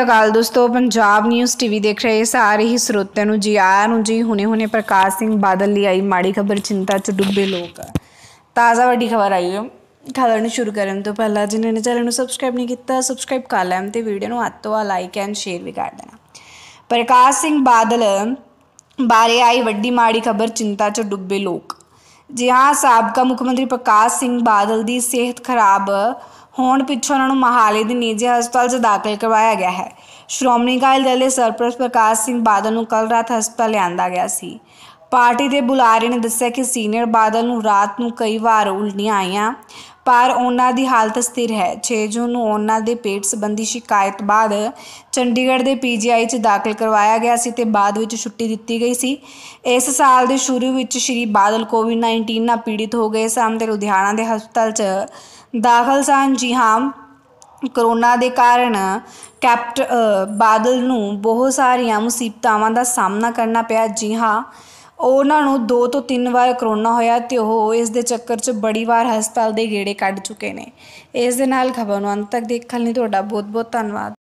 ਸ਼੍ਰੀ ਅਕਾਲ ਦੋਸਤੋ Punjab news TV ਦੇਖ ਰਹੇ ਸਾਰੇ ਹੀ ਸਰੋਤਿਆਂ ਨੂੰ ਜੀ ਆਇਆਂ ਨੂੰ ਜੀ ਹੁਣੇ-ਹੁਣੇ ਪ੍ਰਕਾਸ਼ ਸਿੰਘ ਬਾਦਲ ਲਈ ਆਈ ਮਾੜੀ ਖਬਰ ਚਿੰਤਾ 'ਚ ਡੁੱਬੇ ਲੋਕ ਤਾਜ਼ਾ ਵੱਡੀ ਖਬਰ ਆਈ ਹੈ ਖਬਰ ਨੂੰ ਸ਼ੁਰੂ ਕਰਨ ਤੋਂ ਪਹਿਲਾਂ ਜਿਨ੍ਹਾਂ ਨੇ ਚੈਨਲ ਨੂੰ ਸਬਸਕ੍ਰਾਈਬ ਨਹੀਂ ਕੀਤਾ ਸਬਸਕ੍ਰਾਈਬ ਕਰ ਲੈਣ ਤੇ ਵੀਡੀਓ ਨੂੰ ਹੱਥ ਤੋਂ ਲਾਈਕ ਐਂਡ ਸ਼ੇਅਰ ਵੀ ਕਰ ਦੇਣਾ ਪ੍ਰਕਾਸ਼ ਸਿੰਘ ਬਾਦਲ ਬਾਰੇ ਆਈ ਵੱਡੀ ਮਾੜੀ ਖਬਰ ਚਿੰਤਾ 'ਚ ਡੁੱਬੇ ਲੋਕ ਜੀ ਹਾਂ ਸਾਬਕਾ ਮੁੱਖ ਮੰਤਰੀ ਪ੍ਰਕਾਸ਼ ਸਿੰਘ ਬਾਦਲ ਦੀ ਸਿਹਤ ਖਰਾਬ ਹੋਣ ਪਿੱਛੋਂ ਉਹਨਾਂ ਨੂੰ ਮਹਾਲੇ ਦੇ ਨੀਜੇ ਹਸਪਤਾਲ 'ਚ ਦਾਖਲ ਕਰਵਾਇਆ ਗਿਆ ਹੈ ਸ਼੍ਰੋਮਣੀ ਕਾਇਲ ਦਲ ਦੇ ਸਰਪ੍ਰਸਤ ਪ੍ਰਕਾਸ਼ ਸਿੰਘ ਬਾਦਲ ਨੂੰ ਕੱਲ ਰਾਤ ਹਸਪਤਾਲ ਲਿਆਂਦਾ ਗਿਆ ਸੀ ਪਾਰਟੀ ਦੇ ਬੁਲਾਰੇ ਨੇ ਦੱਸਿਆ ਕਿ ਸੀਨੀਅਰ ਬਾਦਲ ਨੂੰ ਰਾਤ ਨੂੰ ਕਈ ਵਾਰ ਉਲਟੀਆਂ ਆਈਆਂ ਪਰ ਉਹਨਾਂ ਦੀ ਹਾਲਤ ਸਥਿਰ ਹੈ 6 ਜੂਨ ਨੂੰ ਉਹਨਾਂ ਦੇ ਪੇਟ ਸੰਬੰਧੀ ਸ਼ਿਕਾਇਤ ਬਾਅਦ ਚੰਡੀਗੜ੍ਹ ਦੇ ਪੀਜੀਆਈ 'ਚ ਦਾਖਲ ਕਰਵਾਇਆ ਗਿਆ ਸੀ ਤੇ ਬਾਅਦ ਵਿੱਚ ਛੁੱਟੀ ਦਿੱਤੀ ਗਈ ਸੀ ਇਸ ਸਾਲ ਦੇ ਸ਼ੁਰੂ ਵਿੱਚ ਸ਼੍ਰੀ ਬਾਦਲ ਕੋਵਿਡ-19 ਨਾਲ ਪੀੜਿਤ ਹੋ ਗਏ ਸਨ ਤੇ ਲੁਧਿਆਣਾ ਦੇ ਹਸਪਤਾਲ 'ਚ ਦਾਖਲ ਸਨ ਜੀ ਹਾਂ ਕਰੋਨਾ ਦੇ ਕਾਰਨ ਕੈਪਟ ਬਾਦਲ ਨੂੰ ਬਹੁਤ ਸਾਰੀਆਂ ਮੁਸੀਬਤਾਵਾਂ ਦਾ ਸਾਹਮਣਾ ਕਰਨਾ ਪਿਆ ਜੀ ਹਾਂ ਉਹਨਾਂ ਨੂੰ ਦੋ ਤੋਂ ਤਿੰਨ ਵਾਰ ਕਰੋਨਾ ਹੋਇਆ ਤੇ ਉਹ ਇਸ ਦੇ ਚੱਕਰ 'ਚ ਬੜੀ ਵਾਰ ਹਸਪਤਾਲ ਦੇ ਗੇੜੇ ਕੱਢ ਚੁੱਕੇ ਨੇ ਇਸ ਦੇ ਨਾਲ ਖਬਰ ਨੂੰ ਅੰਤ ਤੱਕ ਦੇਖਣ ਲਈ ਤੁਹਾਡਾ ਬਹੁਤ ਬਹੁਤ ਧੰਨਵਾਦ